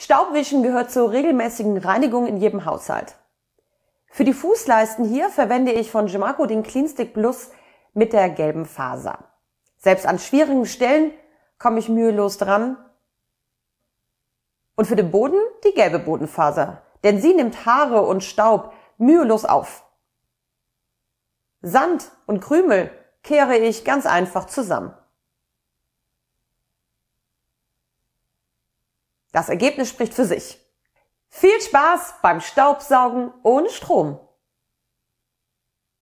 Staubwischen gehört zur regelmäßigen Reinigung in jedem Haushalt. Für die Fußleisten hier verwende ich von Gemaco den Cleanstick Plus mit der gelben Faser. Selbst an schwierigen Stellen komme ich mühelos dran. Und für den Boden die gelbe Bodenfaser, denn sie nimmt Haare und Staub mühelos auf. Sand und Krümel kehre ich ganz einfach zusammen. Das Ergebnis spricht für sich. Viel Spaß beim Staubsaugen ohne Strom!